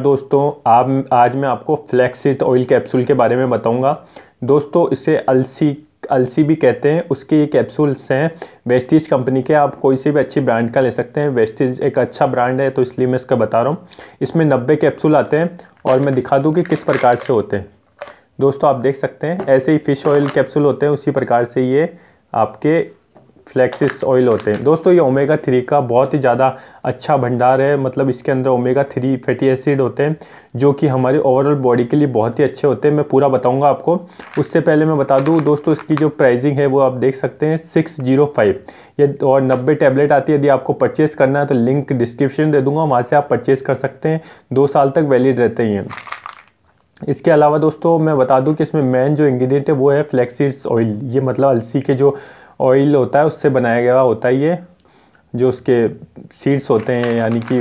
दोस्तों आप आज मैं आपको फ्लैक्सिट ऑयल कैप्सूल के बारे में बताऊंगा दोस्तों इसे अलसी अलसी भी कहते हैं उसके ये कैप्सूल्स हैं वेस्टीज कंपनी के आप कोई से भी अच्छी ब्रांड का ले सकते हैं वेस्टीज एक अच्छा ब्रांड है तो इसलिए मैं इसका बता रहा हूँ इसमें नब्बे कैप्सूल आते हैं और मैं दिखा दूँ कि किस प्रकार से होते हैं दोस्तों आप देख सकते हैं ऐसे ही फ़िश ऑयल कैप्सूल होते हैं उसी प्रकार से ये आपके फ्लैक्सिस ऑयल होते हैं दोस्तों ये ओमेगा थ्री का बहुत ही ज़्यादा अच्छा भंडार है मतलब इसके अंदर ओमेगा थ्री फैटी एसिड होते हैं जो कि हमारे ओवरऑल बॉडी के लिए बहुत ही अच्छे होते हैं मैं पूरा बताऊंगा आपको उससे पहले मैं बता दूं दोस्तों इसकी जो प्राइसिंग है वो आप देख सकते हैं सिक्स जीरो फाइव ये और नब्बे टैबलेट आती है यदि आपको परचेज़ करना है तो लिंक डिस्क्रिप्शन दे दूँगा वहाँ से आप परचेस कर सकते हैं दो साल तक वैलिड रहते हैं इसके अलावा दोस्तों मैं बता दूँ कि इसमें मेन जो इंग्रीडियंट है वो है फ्लैक्सीड्स ऑयल ये मतलब अलसी के जो ऑयल होता है उससे बनाया गया होता है ये जो उसके सीड्स होते हैं यानी कि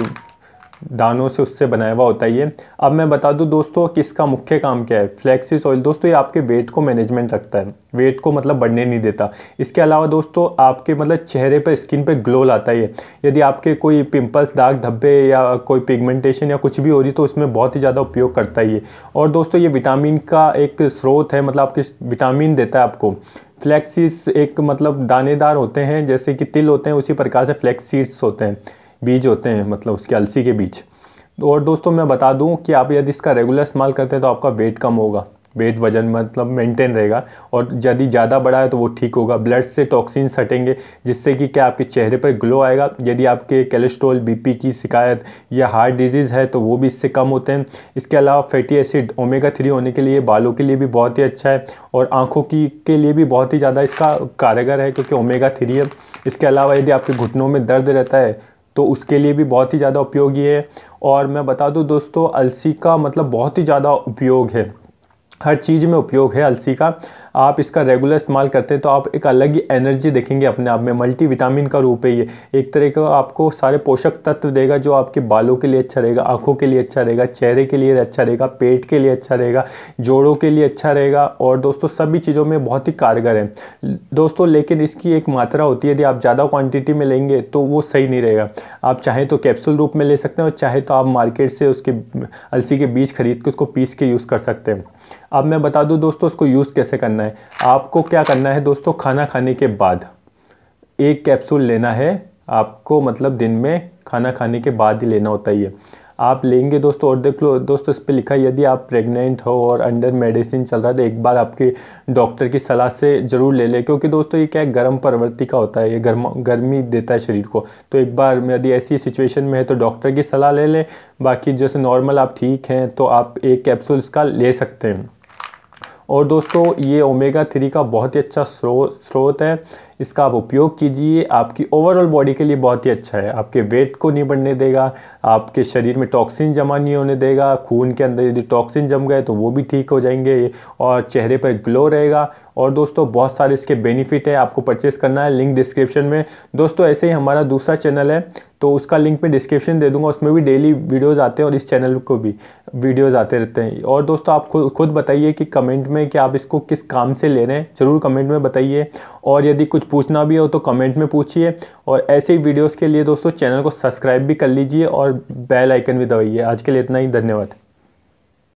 दानों से उससे बनाया हुआ होता है ये अब मैं बता दूं दोस्तों कि इसका मुख्य काम क्या है फ्लैक्सिस ऑयल दोस्तों ये आपके वेट को मैनेजमेंट रखता है वेट को मतलब बढ़ने नहीं देता इसके अलावा दोस्तों आपके मतलब चेहरे पर स्किन पे ग्लो लाता है यदि आपके कोई पिंपल्स दाग धब्बे या कोई पिगमेंटेशन या कुछ भी हो रही तो उसमें बहुत ही ज़्यादा उपयोग करता है ये और दोस्तों ये विटामिन का एक स्रोत है मतलब आपके विटामिन देता है आपको फ्लैक्सीड्स एक मतलब दानेदार होते हैं जैसे कि तिल होते हैं उसी प्रकार से फ्लैक्सीड्स होते हैं बीज होते हैं मतलब उसके अलसी के बीज और दोस्तों मैं बता दूं कि आप यदि इसका रेगुलर इस्तेमाल करते हैं तो आपका वेट कम होगा वेट वजन मतलब मेंटेन रहेगा और यदि ज़्यादा बड़ा है तो वो ठीक होगा ब्लड से टॉक्सिन हटेंगे जिससे कि क्या आपके चेहरे पर ग्लो आएगा यदि आपके कोलेस्ट्रॉल बीपी की शिकायत या हार्ट डिजीज़ है तो वो भी इससे कम होते हैं इसके अलावा फैटी एसिड ओमेगा थ्री होने के लिए बालों के लिए भी बहुत ही अच्छा है और आँखों की के लिए भी बहुत ही ज़्यादा इसका कारगर है क्योंकि ओमेगा थ्री है इसके अलावा यदि आपके घुटनों में दर्द रहता है तो उसके लिए भी बहुत ही ज़्यादा उपयोगी है और मैं बता दूँ दोस्तों अलसी का मतलब बहुत ही ज़्यादा उपयोग है हर चीज़ में उपयोग है अलसी का आप इसका रेगुलर इस्तेमाल करते हैं तो आप एक अलग ही एनर्जी देखेंगे अपने आप में मल्टी विटामिन का रूप है ये एक तरह का आपको सारे पोषक तत्व देगा जो आपके बालों के लिए अच्छा रहेगा आँखों के लिए अच्छा रहेगा चेहरे के लिए अच्छा रहेगा पेट के लिए अच्छा रहेगा जोड़ों के लिए अच्छा रहेगा और दोस्तों सभी चीज़ों में बहुत ही कारगर है दोस्तों लेकिन इसकी एक मात्रा होती है यदि आप ज़्यादा क्वान्टिटी में लेंगे तो वो सही नहीं रहेगा आप चाहे तो कैप्सूल रूप में ले सकते हैं और चाहे तो आप मार्केट से उसके अलसी के बीज खरीद के उसको पीस के यूज़ कर सकते हैं अब मैं बता दूँ दोस्तों उसको यूज़ कैसे करना है आपको क्या करना है दोस्तों खाना खाने के बाद एक कैप्सूल लेना है आपको मतलब दिन में खाना खाने के बाद ही लेना होता है आप लेंगे दोस्तों और देख लो दोस्तों इस पर लिखा है यदि आप प्रेग्नेंट हो और अंडर मेडिसिन चल रहा है तो एक बार आपके डॉक्टर की सलाह से ज़रूर ले लें क्योंकि दोस्तों ये क्या है गर्म प्रवृत्ति का होता है ये गर्म गर्मी देता है शरीर को तो एक बार यदि ऐसी सिचुएशन में है तो डॉक्टर की सलाह ले लें बाकी जैसे नॉर्मल आप ठीक हैं तो आप एक कैप्सूल इसका ले सकते हैं और दोस्तों ये ओमेगा थ्री का बहुत ही अच्छा स्रोत है इसका आप उपयोग कीजिए आपकी ओवरऑल बॉडी के लिए बहुत ही अच्छा है आपके वेट को नहीं बढ़ने देगा आपके शरीर में टॉक्सिन जमा नहीं होने देगा खून के अंदर यदि टॉक्सिन जम गए तो वो भी ठीक हो जाएंगे और चेहरे पर ग्लो रहेगा और दोस्तों बहुत सारे इसके बेनिफिट है आपको परचेस करना है लिंक डिस्क्रिप्शन में दोस्तों ऐसे ही हमारा दूसरा चैनल है तो उसका लिंक मैं डिस्क्रिप्शन दे दूंगा उसमें भी डेली वीडियोस आते हैं और इस चैनल को भी वीडियोस आते रहते हैं और दोस्तों आप खुद खुद बताइए कि कमेंट में कि आप इसको किस काम से ले रहे हैं ज़रूर कमेंट में बताइए और यदि कुछ पूछना भी हो तो कमेंट में पूछिए और ऐसे ही वीडियोस के लिए दोस्तों चैनल को सब्सक्राइब भी कर लीजिए और बेल आइकन भी दबाइए आज के लिए इतना ही धन्यवाद